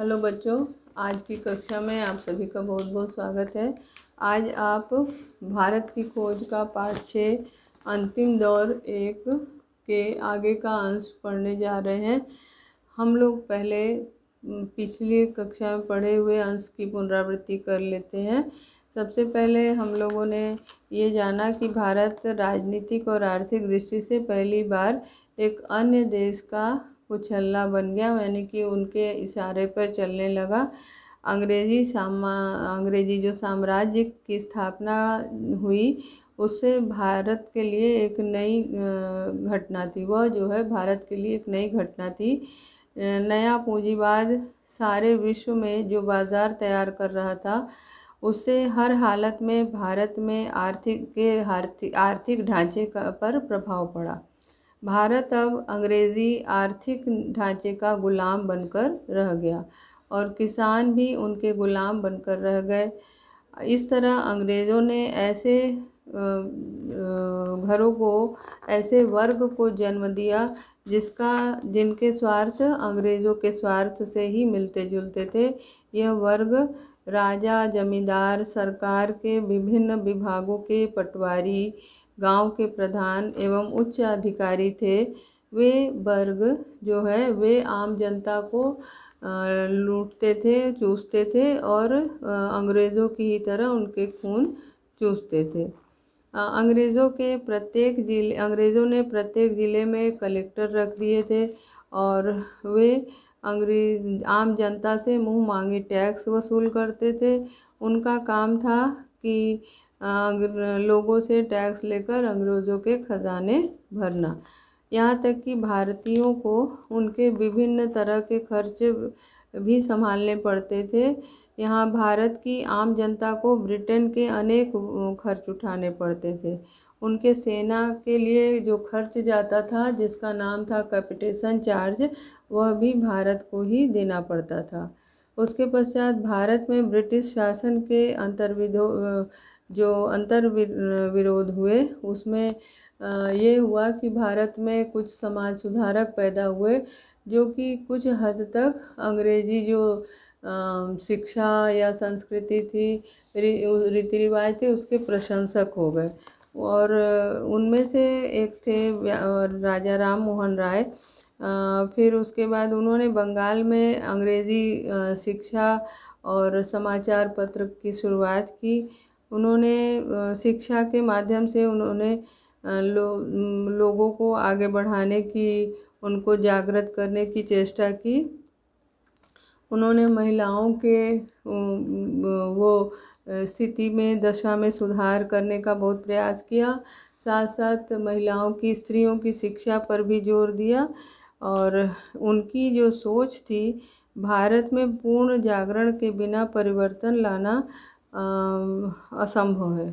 hello बच्चों आज की कक्षा में आप सभी का बहुत बहुत स्वागत है आज आप भारत की खोज का पाठ छः अंतिम दौर एक के आगे का अंश पढ़ने जा रहे हैं हम लोग पहले पिछली कक्षा में पढ़े हुए अंश की पुनरावृत्ति कर लेते हैं सबसे पहले हम लोगों ने ये जाना कि भारत राजनीतिक और आर्थिक दृष्टि से पहली बार एक अन्य देश का उछलना बन गया यानी कि उनके इशारे पर चलने लगा अंग्रेजी सामा अंग्रेजी जो साम्राज्य की स्थापना हुई उससे भारत के लिए एक नई घटना थी वह जो है भारत के लिए एक नई घटना थी नया पूंजीवाद सारे विश्व में जो बाज़ार तैयार कर रहा था उससे हर हालत में भारत में आर्थिक के आर्थिक आर्थिक ढांचे का पर प्रभाव पड़ा भारत अब अंग्रेज़ी आर्थिक ढांचे का गुलाम बनकर रह गया और किसान भी उनके गुलाम बनकर रह गए इस तरह अंग्रेज़ों ने ऐसे घरों को ऐसे वर्ग को जन्म दिया जिसका जिनके स्वार्थ अंग्रेज़ों के स्वार्थ से ही मिलते जुलते थे यह वर्ग राजा जमींदार सरकार के विभिन्न विभागों के पटवारी गांव के प्रधान एवं उच्च अधिकारी थे वे वर्ग जो है वे आम जनता को लूटते थे चूसते थे और अंग्रेज़ों की ही तरह उनके खून चूसते थे अंग्रेज़ों के प्रत्येक जिले अंग्रेज़ों ने प्रत्येक ज़िले में कलेक्टर रख दिए थे और वे अंग्रेज आम जनता से मुंह मांगे टैक्स वसूल करते थे उनका काम था कि लोगों से टैक्स लेकर अंग्रेज़ों के ख़जाने भरना यहाँ तक कि भारतीयों को उनके विभिन्न तरह के खर्च भी संभालने पड़ते थे यहाँ भारत की आम जनता को ब्रिटेन के अनेक खर्च उठाने पड़ते थे उनके सेना के लिए जो खर्च जाता था जिसका नाम था कैपिटेशन चार्ज वह भी भारत को ही देना पड़ता था उसके पश्चात भारत में ब्रिटिश शासन के अंतर्विधो जो अंतर विरोध हुए उसमें ये हुआ कि भारत में कुछ समाज सुधारक पैदा हुए जो कि कुछ हद तक अंग्रेज़ी जो शिक्षा या संस्कृति थी रीति रिवाज थे उसके प्रशंसक हो गए और उनमें से एक थे राजा राम मोहन राय फिर उसके बाद उन्होंने बंगाल में अंग्रेज़ी शिक्षा और समाचार पत्र की शुरुआत की उन्होंने शिक्षा के माध्यम से उन्होंने लो, लोगों को आगे बढ़ाने की उनको जागृत करने की चेष्टा की उन्होंने महिलाओं के वो स्थिति में दशा में सुधार करने का बहुत प्रयास किया साथ साथ महिलाओं की स्त्रियों की शिक्षा पर भी जोर दिया और उनकी जो सोच थी भारत में पूर्ण जागरण के बिना परिवर्तन लाना असंभव है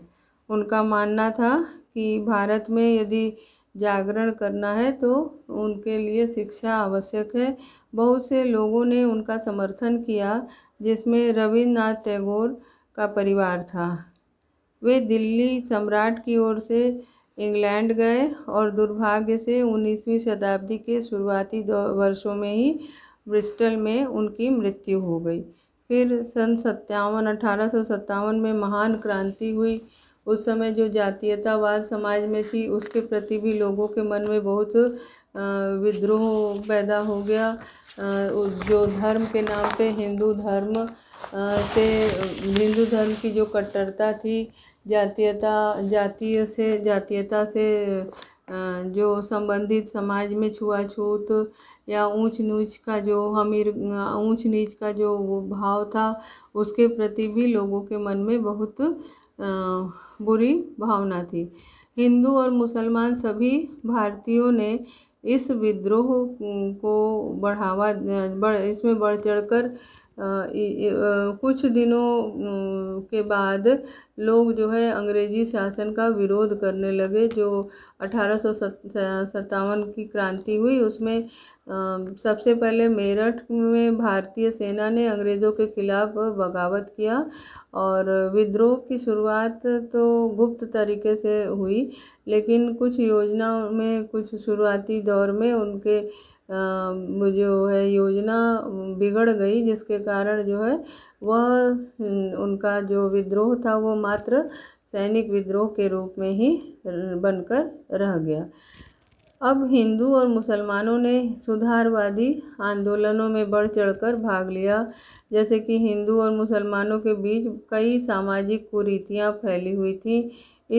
उनका मानना था कि भारत में यदि जागरण करना है तो उनके लिए शिक्षा आवश्यक है बहुत से लोगों ने उनका समर्थन किया जिसमें रविन्द्रनाथ टैगोर का परिवार था वे दिल्ली सम्राट की ओर से इंग्लैंड गए और दुर्भाग्य से 19वीं शताब्दी के शुरुआती वर्षों में ही ब्रिस्टल में उनकी मृत्यु हो गई फिर सन सत्तावन अठारह सौ सत्तावन में महान क्रांति हुई उस समय जो जातीयतावाद समाज में थी उसके प्रति भी लोगों के मन में बहुत विद्रोह पैदा हो गया जो धर्म के नाम पे हिंदू धर्म से हिंदू धर्म की जो कट्टरता थी जातीयता जातीय से जातीयता से जो संबंधित समाज में छुआछूत या ऊंच नीच का जो हमीर ऊंच नीच का जो वो भाव था उसके प्रति भी लोगों के मन में बहुत बुरी भावना थी हिंदू और मुसलमान सभी भारतीयों ने इस विद्रोह को बढ़ावा बढ़ इसमें बढ़ चढ़ कर कुछ दिनों के बाद लोग जो है अंग्रेज़ी शासन का विरोध करने लगे जो अठारह सौ की क्रांति हुई उसमें सबसे पहले मेरठ में भारतीय सेना ने अंग्रेज़ों के ख़िलाफ़ बगावत किया और विद्रोह की शुरुआत तो गुप्त तरीके से हुई लेकिन कुछ योजनाओं में कुछ शुरुआती दौर में उनके जो है योजना बिगड़ गई जिसके कारण जो है वह उनका जो विद्रोह था वो मात्र सैनिक विद्रोह के रूप में ही बनकर रह गया अब हिंदू और मुसलमानों ने सुधारवादी आंदोलनों में बढ़ चढ़कर भाग लिया जैसे कि हिंदू और मुसलमानों के बीच कई सामाजिक कुरीतियाँ फैली हुई थी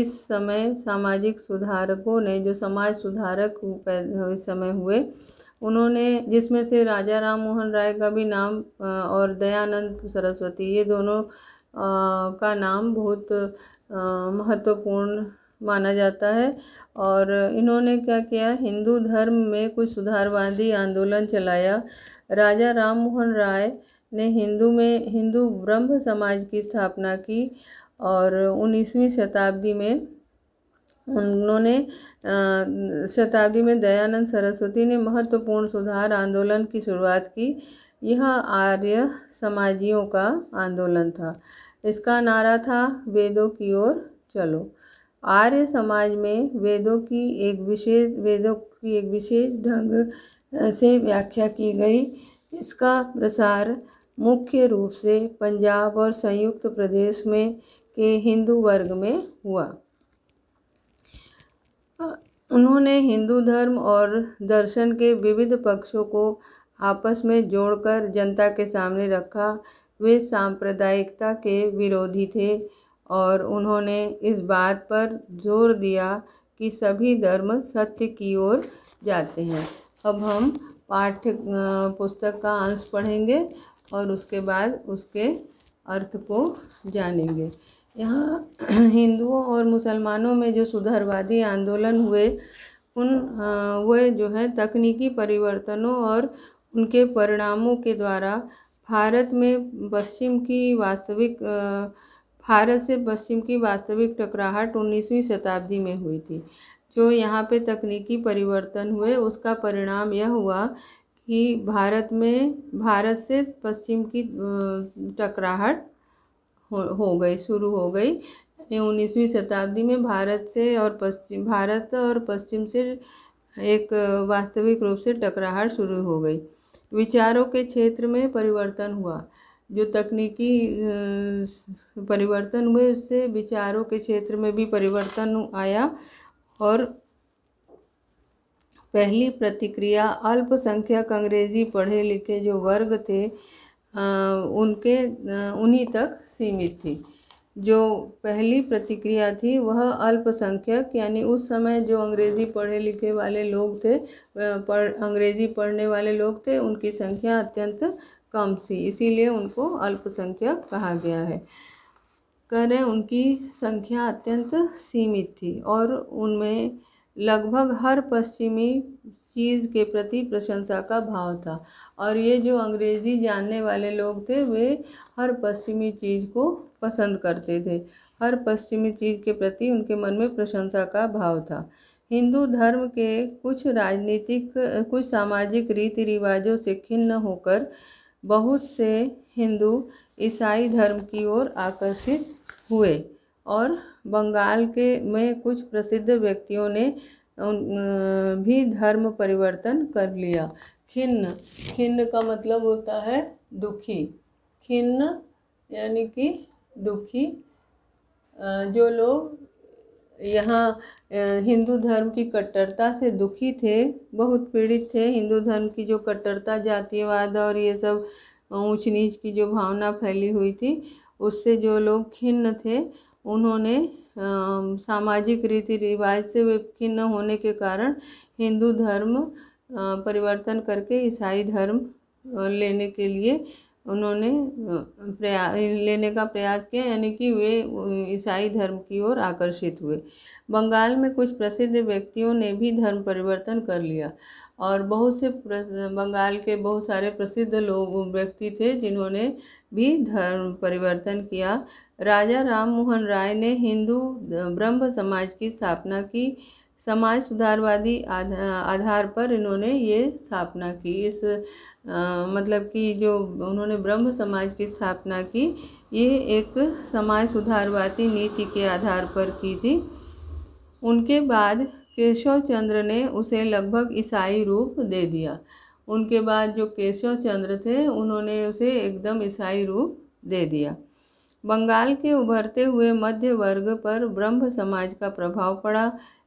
इस समय सामाजिक सुधारकों ने जो समाज सुधारक इस समय हुए उन्होंने जिसमें से राजा राम मोहन राय का भी नाम और दयानंद सरस्वती ये दोनों का नाम बहुत महत्वपूर्ण माना जाता है और इन्होंने क्या किया हिंदू धर्म में कुछ सुधारवादी आंदोलन चलाया राजा राम मोहन राय ने हिंदू में हिंदू ब्रह्म समाज की स्थापना की और उन्नीसवीं शताब्दी में उन्होंने शताब्दी में दयानंद सरस्वती ने महत्वपूर्ण सुधार आंदोलन की शुरुआत की यह आर्य समाजियों का आंदोलन था इसका नारा था वेदों की ओर चलो आर्य समाज में वेदों की एक विशेष वेदों की एक विशेष ढंग से व्याख्या की गई इसका प्रसार मुख्य रूप से पंजाब और संयुक्त प्रदेश में के हिंदू वर्ग में हुआ उन्होंने हिंदू धर्म और दर्शन के विविध पक्षों को आपस में जोड़कर जनता के सामने रखा वे सांप्रदायिकता के विरोधी थे और उन्होंने इस बात पर जोर दिया कि सभी धर्म सत्य की ओर जाते हैं अब हम पाठ्य पुस्तक का अंश पढ़ेंगे और उसके बाद उसके अर्थ को जानेंगे यहाँ हिंदुओं और मुसलमानों में जो सुधारवादी आंदोलन हुए उन हाँ, वे जो है तकनीकी परिवर्तनों और उनके परिणामों के द्वारा भारत में पश्चिम की वास्तविक भारत से पश्चिम की वास्तविक टकराहट 19वीं शताब्दी में हुई थी जो यहाँ पे तकनीकी परिवर्तन हुए उसका परिणाम यह हुआ कि भारत में भारत से पश्चिम की टकराहट हो, हो गई शुरू हो गई उन्नीसवीं शताब्दी में भारत से और पश्चिम भारत और पश्चिम से एक वास्तविक रूप से टकराहट शुरू हो गई विचारों के क्षेत्र में परिवर्तन हुआ जो तकनीकी परिवर्तन हुए उससे विचारों के क्षेत्र में भी परिवर्तन आया और पहली प्रतिक्रिया अल्पसंख्यक अंग्रेजी पढ़े लिखे जो वर्ग थे उनके उन्हीं तक सीमित थी जो पहली प्रतिक्रिया थी वह अल्पसंख्यक यानी उस समय जो अंग्रेज़ी पढ़े लिखे वाले लोग थे पढ़ अंग्रेज़ी पढ़ने वाले लोग थे उनकी संख्या अत्यंत कम थी इसीलिए उनको अल्पसंख्यक कहा गया है कह रहे उनकी संख्या अत्यंत सीमित थी और उनमें लगभग हर पश्चिमी चीज़ के प्रति प्रशंसा का भाव था और ये जो अंग्रेज़ी जानने वाले लोग थे वे हर पश्चिमी चीज़ को पसंद करते थे हर पश्चिमी चीज़ के प्रति उनके मन में प्रशंसा का भाव था हिंदू धर्म के कुछ राजनीतिक कुछ सामाजिक रीति रिवाजों से खिन्न होकर बहुत से हिंदू ईसाई धर्म की ओर आकर्षित हुए और बंगाल के में कुछ प्रसिद्ध व्यक्तियों ने भी धर्म परिवर्तन कर लिया खिन्न खिन्न का मतलब होता है दुखी खिन्न यानी कि दुखी जो लोग यहाँ हिंदू धर्म की कट्टरता से दुखी थे बहुत पीड़ित थे हिंदू धर्म की जो कट्टरता जातीयवाद और ये सब ऊंच नीच की जो भावना फैली हुई थी उससे जो लोग खिन्न थे उन्होंने सामाजिक रीति रिवाज से वे खिन्न होने के कारण हिंदू धर्म परिवर्तन करके ईसाई धर्म लेने के लिए उन्होंने प्रया लेने का प्रयास किया यानी कि वे ईसाई धर्म की ओर आकर्षित हुए बंगाल में कुछ प्रसिद्ध व्यक्तियों ने भी धर्म परिवर्तन कर लिया और बहुत से बंगाल के बहुत सारे प्रसिद्ध लोग व्यक्ति थे जिन्होंने भी धर्म परिवर्तन किया राजा राम मोहन राय ने हिंदू ब्रह्म समाज की स्थापना की समाज सुधारवादी आधार पर इन्होंने ये स्थापना की इस आ, मतलब कि जो उन्होंने ब्रह्म समाज की स्थापना की ये एक समाज सुधारवादी नीति के आधार पर की थी उनके बाद केशव चंद्र ने उसे लगभग ईसाई रूप दे दिया उनके बाद जो केशव चंद्र थे उन्होंने उसे एकदम ईसाई रूप दे दिया बंगाल के उभरते हुए मध्य वर्ग पर ब्रह्म समाज का प्रभाव पड़ा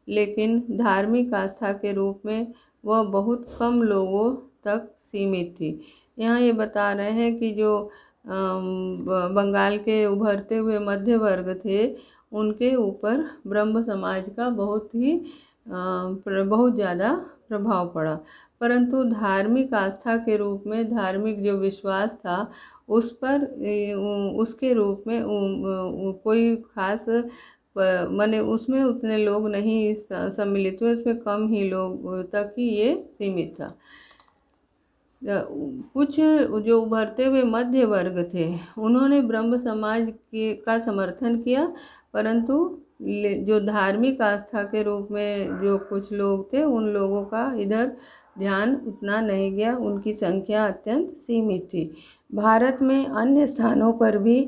लेकिन धार्मिक आस्था के रूप में वह बहुत कम लोगों तक सीमित थी यहाँ ये बता रहे हैं कि जो बंगाल के उभरते हुए मध्य वर्ग थे उनके ऊपर ब्रह्म समाज का बहुत ही बहुत ज़्यादा प्रभाव पड़ा परंतु धार्मिक आस्था के रूप में धार्मिक जो विश्वास था उस पर उसके रूप में कोई खास मैंने उसमें उतने लोग नहीं सम्मिलित हुए उसमें कम ही लोग तक ही ये सीमित था कुछ जो उभरते हुए मध्य वर्ग थे उन्होंने ब्रह्म समाज के का समर्थन किया परंतु जो धार्मिक आस्था के रूप में जो कुछ लोग थे उन लोगों का इधर ध्यान उतना नहीं गया उनकी संख्या अत्यंत सीमित थी भारत में अन्य स्थानों पर भी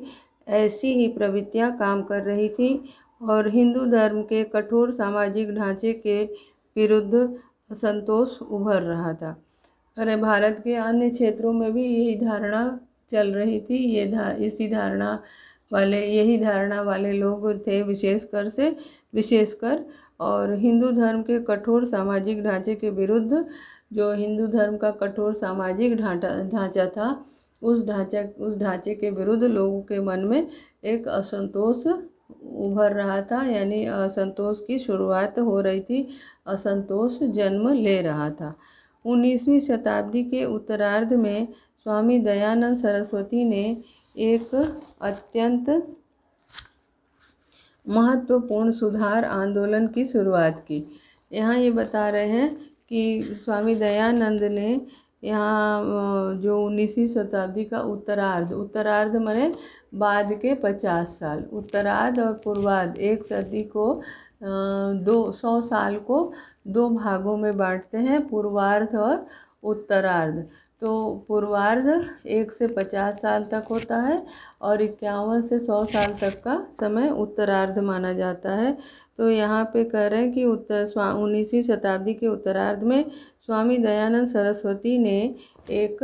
ऐसी ही प्रवृत्तियां काम कर रही थी और हिंदू धर्म के कठोर सामाजिक ढांचे के विरुद्ध असंतोष उभर रहा था अरे भारत के अन्य क्षेत्रों में भी यही धारणा चल रही थी ये धा इसी धारणा वाले यही धारणा वाले लोग थे विशेषकर से विशेषकर और हिंदू धर्म के कठोर सामाजिक ढांचे के विरुद्ध जो हिंदू धर्म का कठोर सामाजिक ढांचा ढांचा था उस ढांचा उस ढांचे के विरुद्ध लोगों के मन में एक असंतोष उभर रहा था यानी असंतोष की शुरुआत हो रही थी असंतोष जन्म ले रहा था उन्नीसवीं शताब्दी के उत्तरार्ध में स्वामी दयानंद सरस्वती ने एक अत्यंत महत्वपूर्ण सुधार आंदोलन की शुरुआत की यहाँ ये बता रहे हैं कि स्वामी दयानंद ने यहाँ जो उन्नीसवीं शताब्दी का उत्तरार्ध उत्तरार्ध मैंने बाद के पचास साल उत्तरार्ध और पूर्वार्ध एक सदी को दो सौ साल को दो भागों में बांटते हैं पूर्वार्ध और उत्तरार्ध तो पूर्वार्ध एक से पचास साल तक होता है और इक्यावन से सौ साल तक का समय उत्तरार्ध माना जाता है तो यहाँ पे कह रहे हैं कि उत्तर उन्नीसवीं शताब्दी के उत्तरार्ध में स्वामी दयानंद सरस्वती ने एक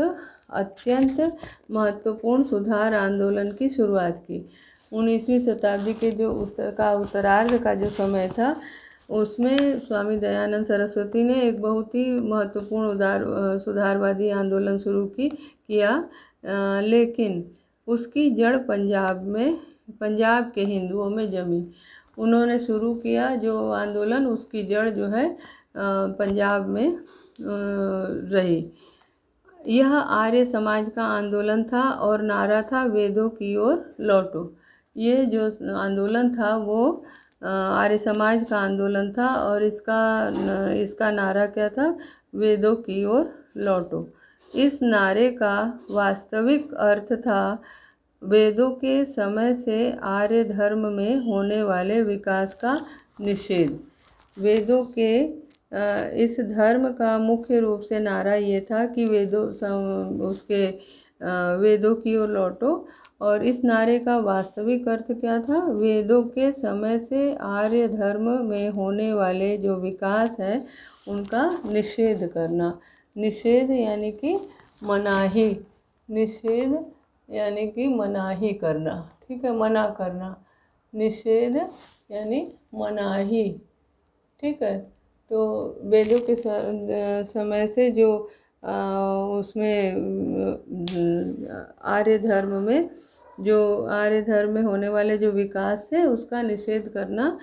अत्यंत महत्वपूर्ण सुधार आंदोलन की शुरुआत की उन्नीसवीं शताब्दी के जो उत्तर का उत्तरार्ध का जो समय था उसमें स्वामी दयानंद सरस्वती ने एक बहुत ही महत्वपूर्ण उदार सुधारवादी आंदोलन शुरू की किया आ, लेकिन उसकी जड़ पंजाब में पंजाब के हिंदुओं में जमी उन्होंने शुरू किया जो आंदोलन उसकी जड़ जो है पंजाब में रहे यह आर्य समाज का आंदोलन था और नारा था वेदों की ओर लौटो ये जो आंदोलन था वो आर्य समाज का आंदोलन था और इसका इसका नारा क्या था वेदों की ओर लौटो इस नारे का वास्तविक अर्थ था वेदों के समय से आर्य धर्म में होने वाले विकास का निषेध वेदों के इस धर्म का मुख्य रूप से नारा ये था कि वेदों उसके वेदों की ओर लौटो और इस नारे का वास्तविक अर्थ क्या था वेदों के समय से आर्य धर्म में होने वाले जो विकास है उनका निषेध करना निषेध यानी कि मनाही निषेध यानी कि मनाही करना ठीक है मना करना निषेध यानी मनाही ठीक है तो वेदों के समय से जो उसमें आर्य धर्म में जो आर्य धर्म में होने वाले जो विकास थे उसका निषेध करना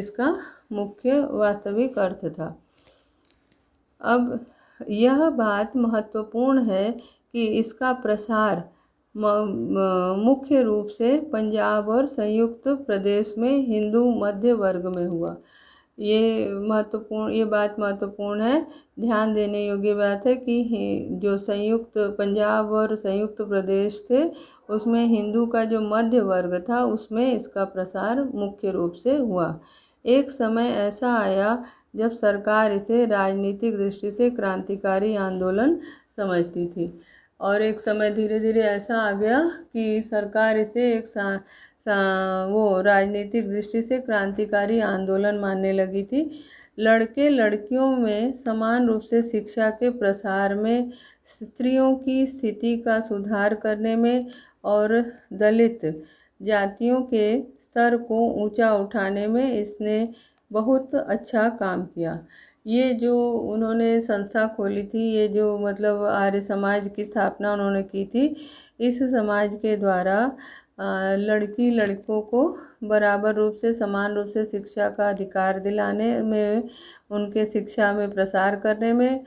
इसका मुख्य वास्तविक अर्थ था अब यह बात महत्वपूर्ण है कि इसका प्रसार मुख्य रूप से पंजाब और संयुक्त प्रदेश में हिंदू मध्य वर्ग में हुआ ये महत्वपूर्ण ये बात महत्वपूर्ण है ध्यान देने योग्य बात है कि जो संयुक्त पंजाब और संयुक्त प्रदेश थे उसमें हिंदू का जो मध्य वर्ग था उसमें इसका प्रसार मुख्य रूप से हुआ एक समय ऐसा आया जब सरकार इसे राजनीतिक दृष्टि से क्रांतिकारी आंदोलन समझती थी और एक समय धीरे धीरे ऐसा आ गया कि सरकार इसे एक वो राजनीतिक दृष्टि से क्रांतिकारी आंदोलन मानने लगी थी लड़के लड़कियों में समान रूप से शिक्षा के प्रसार में स्त्रियों की स्थिति का सुधार करने में और दलित जातियों के स्तर को ऊंचा उठाने में इसने बहुत अच्छा काम किया ये जो उन्होंने संस्था खोली थी ये जो मतलब आर्य समाज की स्थापना उन्होंने की थी इस समाज के द्वारा लड़की लड़कों को बराबर रूप से समान रूप से शिक्षा का अधिकार दिलाने में उनके शिक्षा में प्रसार करने में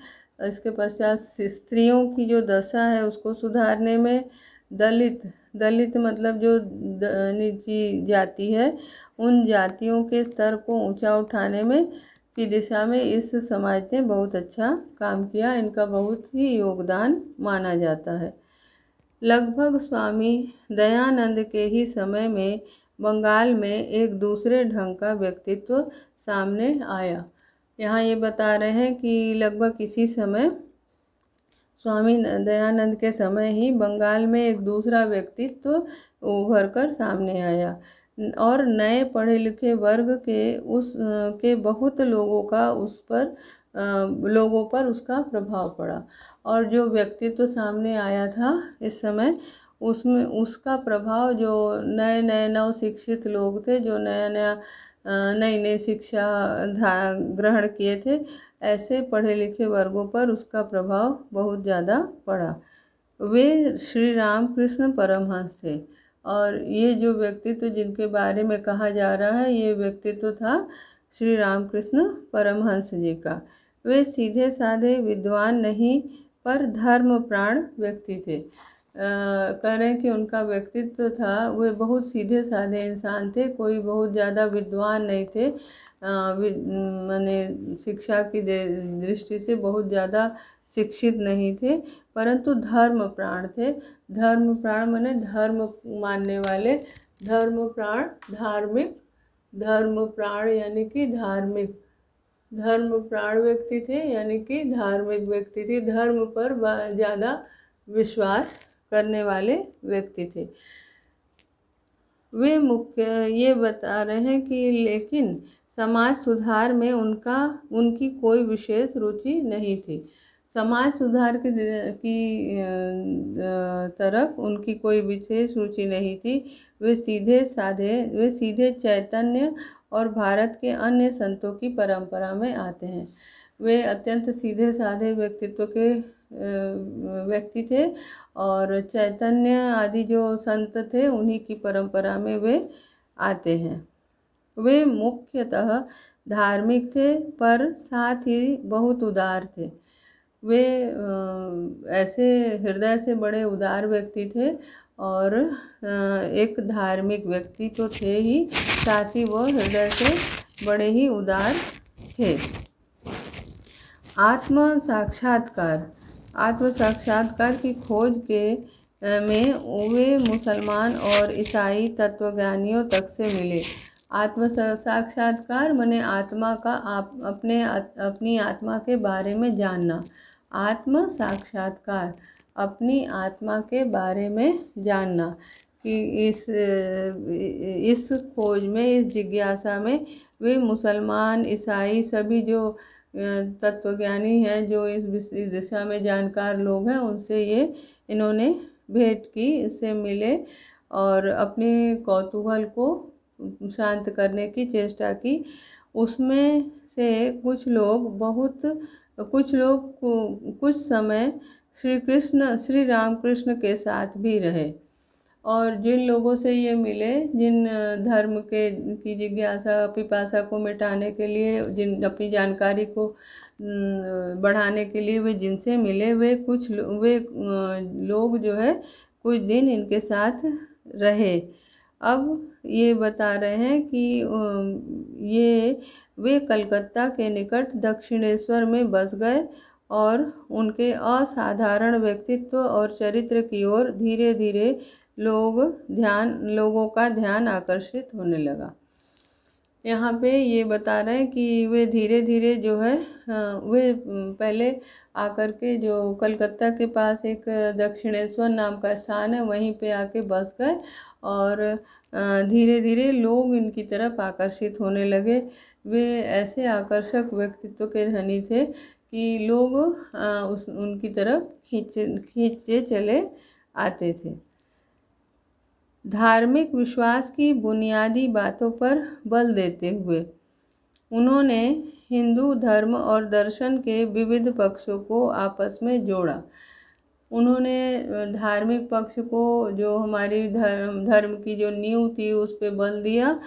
इसके पश्चात स्त्रियों की जो दशा है उसको सुधारने में दलित दलित मतलब जो निजी जाति है उन जातियों के स्तर को ऊंचा उठाने में की दिशा में इस समाज ने बहुत अच्छा काम किया इनका बहुत ही योगदान माना जाता है लगभग स्वामी दयानंद के ही समय में बंगाल में एक दूसरे ढंग का व्यक्तित्व सामने आया यहाँ ये बता रहे हैं कि लगभग इसी समय स्वामी दयानंद के समय ही बंगाल में एक दूसरा व्यक्तित्व उभर कर सामने आया और नए पढ़े लिखे वर्ग के उस के बहुत लोगों का उस पर लोगों पर उसका प्रभाव पड़ा और जो व्यक्तित्व सामने आया था इस समय उसमें उसका प्रभाव जो नए नए नव शिक्षित लोग थे जो नया नया नई नई शिक्षा ग्रहण किए थे ऐसे पढ़े लिखे वर्गों पर उसका प्रभाव बहुत ज़्यादा पड़ा वे श्री रामकृष्ण परमहंस थे और ये जो व्यक्तित्व जिनके बारे में कहा जा रहा है ये व्यक्तित्व था श्री रामकृष्ण परमहंस जी का वे सीधे साधे विद्वान नहीं पर धर्म प्राण व्यक्ति थे कह रहे हैं कि उनका व्यक्तित्व था वे बहुत सीधे साधे इंसान थे कोई बहुत ज़्यादा विद्वान नहीं थे मैंने शिक्षा की दृष्टि से बहुत ज़्यादा शिक्षित नहीं थे परंतु धर्म प्राण थे धर्म प्राण मैंने धर्म मानने वाले धर्म प्राण धार्मिक धर्म प्राण यानी कि धार्मिक धर्म प्राण व्यक्ति थे यानी कि धार्मिक व्यक्ति थे धर्म पर ज़्यादा विश्वास करने वाले व्यक्ति थे वे मुख्य ये बता रहे हैं कि लेकिन समाज सुधार में उनका उनकी कोई विशेष रुचि नहीं थी समाज सुधार की की तरफ उनकी कोई विशेष रुचि नहीं थी वे सीधे साधे वे सीधे चैतन्य और भारत के अन्य संतों की परंपरा में आते हैं वे अत्यंत सीधे साधे व्यक्तित्व के व्यक्ति थे और चैतन्य आदि जो संत थे उन्हीं की परंपरा में वे आते हैं वे मुख्यतः धार्मिक थे पर साथ ही बहुत उदार थे वे ऐसे हृदय से बड़े उदार व्यक्ति थे और एक धार्मिक व्यक्ति जो थे ही साथ ही वो हृदय से बड़े ही उदार थे आत्म साक्षात्कार आत्म साक्षात्कार की खोज के में वे मुसलमान और ईसाई तत्वज्ञानियों तक से मिले आत्म साक्षात्कार मैंने आत्मा का आप अपने अपनी आत्मा के बारे में जानना आत्म साक्षात्कार अपनी आत्मा के बारे में जानना कि इस इस खोज में इस जिज्ञासा में वे मुसलमान ईसाई सभी जो तत्वज्ञानी हैं जो इस दिशा में जानकार लोग हैं उनसे ये इन्होंने भेंट की इससे मिले और अपने कौतूहल को शांत करने की चेष्टा की उसमें से कुछ लोग बहुत कुछ लोग कुछ समय श्री कृष्ण श्री राम कृष्ण के साथ भी रहे और जिन लोगों से ये मिले जिन धर्म के की जिज्ञासा पिपासा को मिटाने के लिए जिन अपनी जानकारी को बढ़ाने के लिए वे जिनसे मिले वे कुछ लो, वे लोग जो है कुछ दिन इनके साथ रहे अब ये बता रहे हैं कि ये वे कलकत्ता के निकट दक्षिणेश्वर में बस गए और उनके असाधारण व्यक्तित्व और चरित्र की ओर धीरे धीरे लोग ध्यान लोगों का ध्यान आकर्षित होने लगा यहाँ पे ये बता रहे हैं कि वे धीरे धीरे जो है वे पहले आकर के जो कलकत्ता के पास एक दक्षिणेश्वर नाम का स्थान है वहीं पे आके बस गए और धीरे धीरे लोग इनकी तरफ आकर्षित होने लगे वे ऐसे आकर्षक व्यक्तित्व के धनी थे कि लोग आ, उस उनकी तरफ खींच खींचे चले आते थे धार्मिक विश्वास की बुनियादी बातों पर बल देते हुए उन्होंने हिंदू धर्म और दर्शन के विविध पक्षों को आपस में जोड़ा उन्होंने धार्मिक पक्ष को जो हमारी धर्म धर्म की जो नींव थी उस पर बल दिया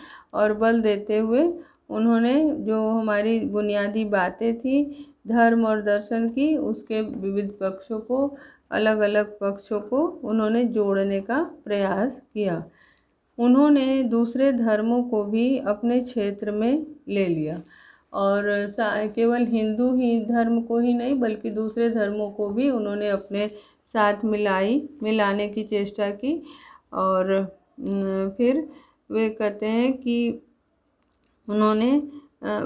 और बल देते हुए उन्होंने जो हमारी बुनियादी बातें थी धर्म और दर्शन की उसके विविध पक्षों को अलग अलग पक्षों को उन्होंने जोड़ने का प्रयास किया उन्होंने दूसरे धर्मों को भी अपने क्षेत्र में ले लिया और केवल हिंदू ही धर्म को ही नहीं बल्कि दूसरे धर्मों को भी उन्होंने अपने साथ मिलाई मिलाने की चेष्टा की और फिर वे कहते हैं कि उन्होंने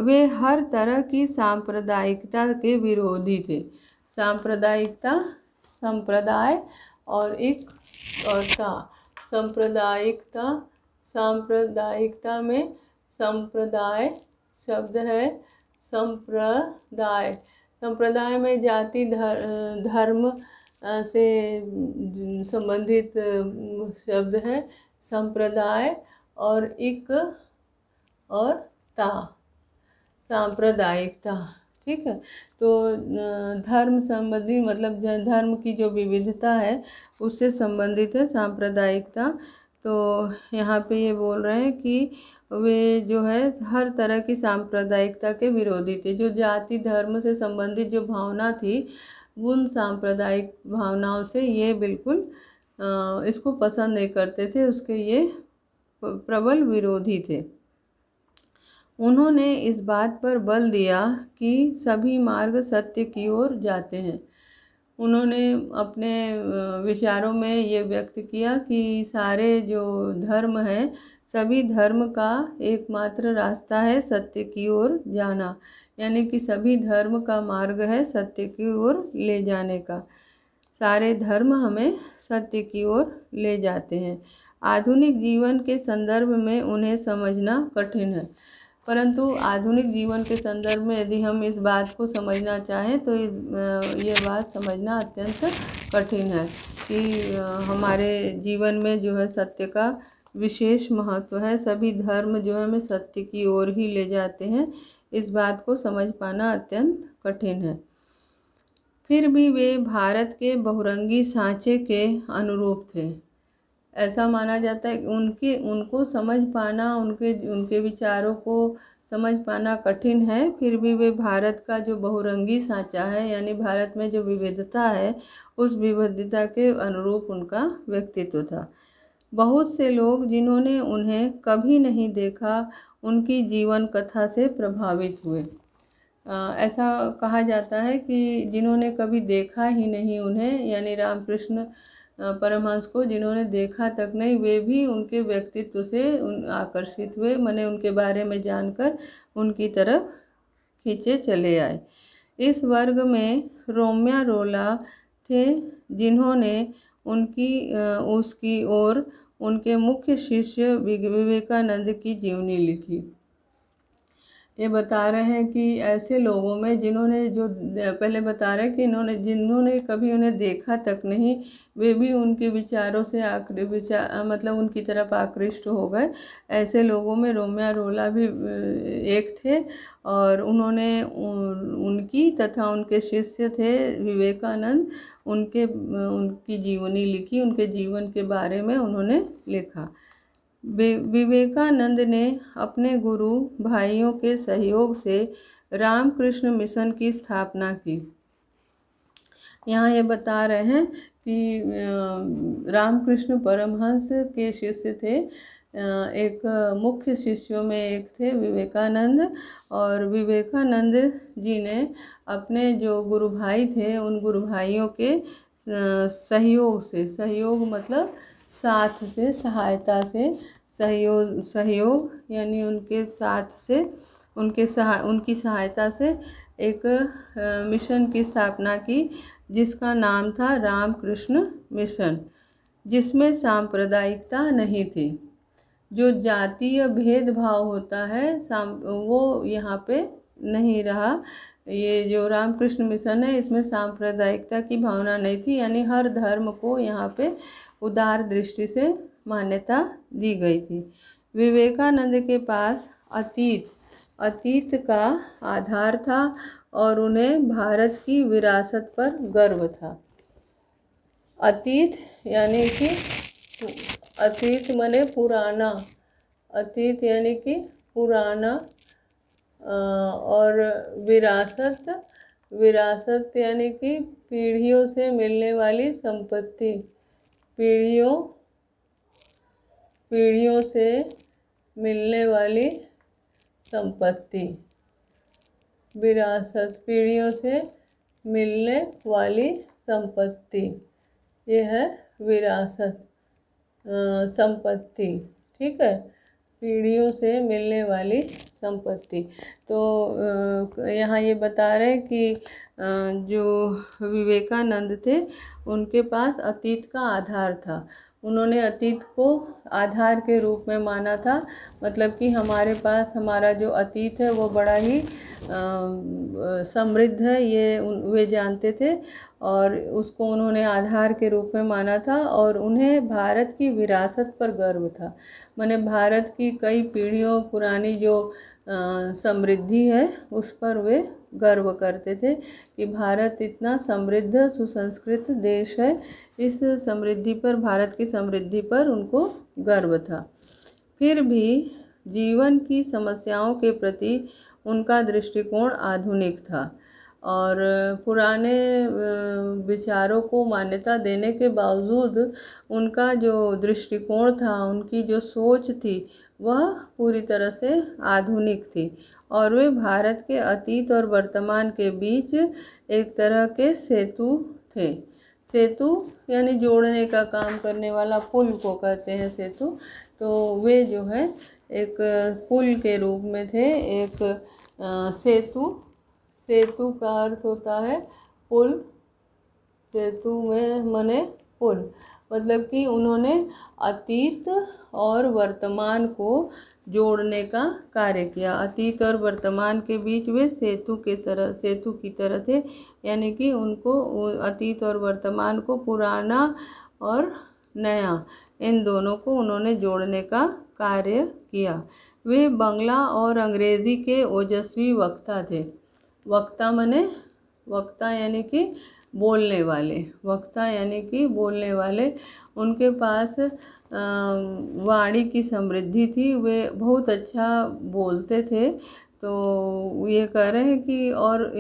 वे हर तरह की सांप्रदायिकता के विरोधी थे सांप्रदायिकता संप्रदाय और एक और का सांप्रदायिकता सांप्रदायिकता में संप्रदाय शब्द है संप्रदाय संप्रदाय में जाति धर, धर्म से संबंधित शब्द है संप्रदाय और एक और ता सांप्रदायिकता ठीक है तो धर्म संबंधी मतलब धर्म की जो विविधता है उससे संबंधित है सांप्रदायिकता तो यहाँ पे ये बोल रहे हैं कि वे जो है हर तरह की सांप्रदायिकता के विरोधी थे जो जाति धर्म से संबंधित जो भावना थी उन सांप्रदायिक भावनाओं से ये बिल्कुल इसको पसंद नहीं करते थे उसके ये प्रबल विरोधी थे उन्होंने इस बात पर बल दिया कि सभी मार्ग सत्य की ओर जाते हैं उन्होंने अपने विचारों में ये व्यक्त किया कि सारे जो धर्म हैं सभी धर्म का एकमात्र रास्ता है सत्य की ओर जाना यानी कि सभी धर्म का मार्ग है सत्य की ओर ले जाने का सारे धर्म हमें सत्य की ओर ले जाते हैं आधुनिक जीवन के संदर्भ में उन्हें समझना कठिन है परंतु आधुनिक जीवन के संदर्भ में यदि हम इस बात को समझना चाहें तो इस ये बात समझना अत्यंत कठिन है कि हमारे जीवन में जो है सत्य का विशेष महत्व है सभी धर्म जो है हमें सत्य की ओर ही ले जाते हैं इस बात को समझ पाना अत्यंत कठिन है फिर भी वे भारत के बहुरंगी सांचे के अनुरूप थे ऐसा माना जाता है उनके उनको समझ पाना उनके उनके विचारों को समझ पाना कठिन है फिर भी वे भारत का जो बहुरंगी साँचा है यानी भारत में जो विविधता है उस विविधता के अनुरूप उनका व्यक्तित्व था बहुत से लोग जिन्होंने उन्हें कभी नहीं देखा उनकी जीवन कथा से प्रभावित हुए आ, ऐसा कहा जाता है कि जिन्होंने कभी देखा ही नहीं उन्हें यानी रामकृष्ण परमहंस को जिन्होंने देखा तक नहीं वे भी उनके व्यक्तित्व से उन आकर्षित हुए मैंने उनके बारे में जानकर उनकी तरफ खींचे चले आए इस वर्ग में रोम्या रोला थे जिन्होंने उनकी उसकी ओर उनके मुख्य शिष्य विवेकानंद की जीवनी लिखी ये बता रहे हैं कि ऐसे लोगों में जिन्होंने जो पहले बता रहे हैं कि इन्होंने जिन्होंने कभी उन्हें देखा तक नहीं वे भी उनके विचारों से आकृ विचार मतलब उनकी तरफ आकृष्ट हो गए ऐसे लोगों में रोमिया रोला भी एक थे और उन्होंने उनकी तथा उनके शिष्य थे विवेकानंद उनके उनकी जीवनी लिखी उनके जीवन के बारे में उन्होंने लिखा विवेकानंद ने अपने गुरु भाइयों के सहयोग से रामकृष्ण मिशन की स्थापना की यहाँ ये बता रहे हैं कि रामकृष्ण परमहंस के शिष्य थे एक मुख्य शिष्यों में एक थे विवेकानंद और विवेकानंद जी ने अपने जो गुरु भाई थे उन गुरु भाइयों के सहयोग से सहयोग मतलब साथ से सहायता से सहयोग सहयोग यानी उनके साथ से उनके सहा उनकी सहायता से एक मिशन की स्थापना की जिसका नाम था रामकृष्ण मिशन जिसमें सांप्रदायिकता नहीं थी जो जातीय भेदभाव होता है साम वो यहाँ पे नहीं रहा ये जो रामकृष्ण मिशन है इसमें सांप्रदायिकता की भावना नहीं थी यानी हर धर्म को यहाँ पे उदार दृष्टि से मान्यता दी गई थी विवेकानंद के पास अतीत अतीत का आधार था और उन्हें भारत की विरासत पर गर्व था अतीत यानी कि अतीत मने पुराना अतीत यानी कि पुराना और विरासत विरासत यानी कि पीढ़ियों से मिलने वाली संपत्ति पीढ़ियों पीढ़ियों से मिलने वाली संपत्ति विरासत पीढ़ियों से मिलने वाली संपत्ति यह है विरासत संपत्ति ठीक है पीढ़ियों से मिलने वाली संपत्ति तो यहाँ ये बता रहे हैं कि जो विवेकानंद थे उनके पास अतीत का आधार था उन्होंने अतीत को आधार के रूप में माना था मतलब कि हमारे पास हमारा जो अतीत है वो बड़ा ही समृद्ध है ये वे जानते थे और उसको उन्होंने आधार के रूप में माना था और उन्हें भारत की विरासत पर गर्व था मैंने भारत की कई पीढ़ियों पुरानी जो समृद्धि है उस पर वे गर्व करते थे कि भारत इतना समृद्ध सुसंस्कृत देश है इस समृद्धि पर भारत की समृद्धि पर उनको गर्व था फिर भी जीवन की समस्याओं के प्रति उनका दृष्टिकोण आधुनिक था और पुराने विचारों को मान्यता देने के बावजूद उनका जो दृष्टिकोण था उनकी जो सोच थी वह पूरी तरह से आधुनिक थी और वे भारत के अतीत और वर्तमान के बीच एक तरह के सेतु थे सेतु यानी जोड़ने का काम करने वाला पुल को कहते हैं सेतु तो वे जो है एक पुल के रूप में थे एक सेतु सेतु का अर्थ होता है पुल सेतु में मने पुल मतलब कि उन्होंने अतीत और वर्तमान को जोड़ने का कार्य किया अतीत और वर्तमान के बीच वे सेतु के तरह सेतु की तरह थे यानी कि उनको अतीत और वर्तमान को पुराना और नया इन दोनों को उन्होंने जोड़ने का कार्य किया वे बंगला और अंग्रेज़ी के ओजस्वी वक्ता थे वक्ता मने वक्ता यानी कि बोलने वाले वक्ता यानी कि बोलने वाले उनके पास वाणी की समृद्धि थी वे बहुत अच्छा बोलते थे तो ये कह रहे हैं कि और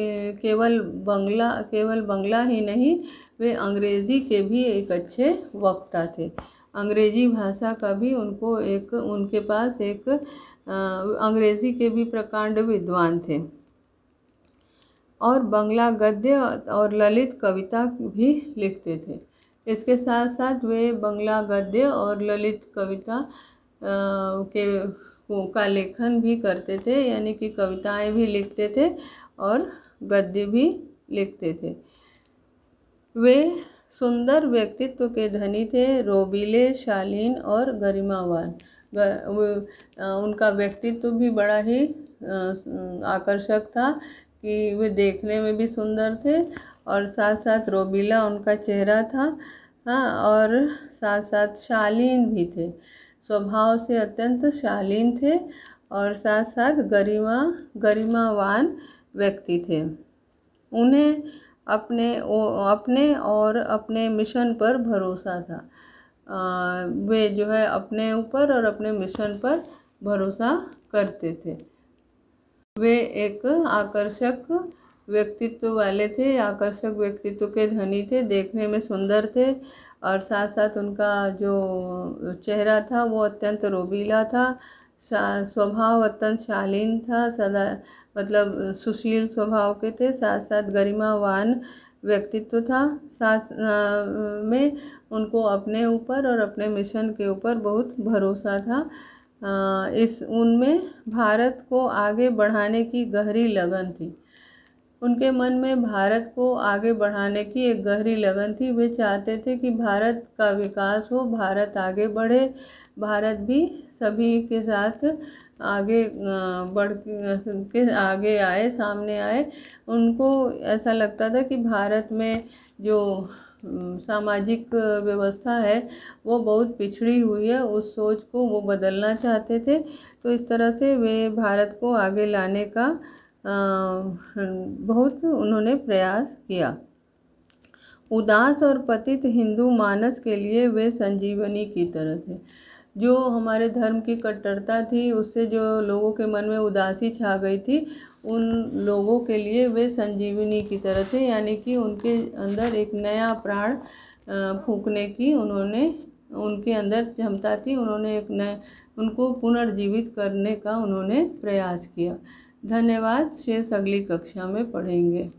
केवल बंगला केवल बंगला ही नहीं वे अंग्रेज़ी के भी एक अच्छे वक्ता थे अंग्रेज़ी भाषा का भी उनको एक उनके पास एक अंग्रेज़ी के भी प्रकांड विद्वान थे और बंगला गद्य और ललित कविता भी लिखते थे इसके साथ साथ वे बंगला गद्य और ललित कविता के का लेखन भी करते थे यानी कि कविताएं भी लिखते थे और गद्य भी लिखते थे वे सुंदर व्यक्तित्व के धनी थे रोबीले शालीन और गरिमावान उनका व्यक्तित्व भी बड़ा ही आकर्षक था कि वे देखने में भी सुंदर थे और साथ साथ रोबीला उनका चेहरा था हाँ और साथ साथ शालीन भी थे स्वभाव से अत्यंत शालीन थे और साथ साथ गरिमा गरिमावान व्यक्ति थे उन्हें अपने अपने और अपने मिशन पर भरोसा था वे जो है अपने ऊपर और अपने मिशन पर भरोसा करते थे वे एक आकर्षक व्यक्तित्व वाले थे आकर्षक व्यक्तित्व के धनी थे देखने में सुंदर थे और साथ साथ उनका जो चेहरा था वो अत्यंत रोबीला था स्वभाव अत्यंत शालीन था सदा मतलब सुशील स्वभाव के थे साथ साथ गरिमावान व्यक्तित्व था साथ में उनको अपने ऊपर और अपने मिशन के ऊपर बहुत भरोसा था इस उनमें भारत को आगे बढ़ाने की गहरी लगन थी उनके मन में भारत को आगे बढ़ाने की एक गहरी लगन थी वे चाहते थे कि भारत का विकास हो भारत आगे बढ़े भारत भी सभी के साथ आगे बढ़ के आगे आए सामने आए उनको ऐसा लगता था कि भारत में जो सामाजिक व्यवस्था है वो बहुत पिछड़ी हुई है उस सोच को वो बदलना चाहते थे तो इस तरह से वे भारत को आगे लाने का बहुत उन्होंने प्रयास किया उदास और पतित हिंदू मानस के लिए वे संजीवनी की तरह थे जो हमारे धर्म की कट्टरता थी उससे जो लोगों के मन में उदासी छा गई थी उन लोगों के लिए वे संजीवनी की तरह थे यानी कि उनके अंदर एक नया प्राण फूकने की उन्होंने उनके अंदर क्षमता थी उन्होंने एक नए उनको पुनर्जीवित करने का उन्होंने प्रयास किया धन्यवाद शेष अगली कक्षा में पढ़ेंगे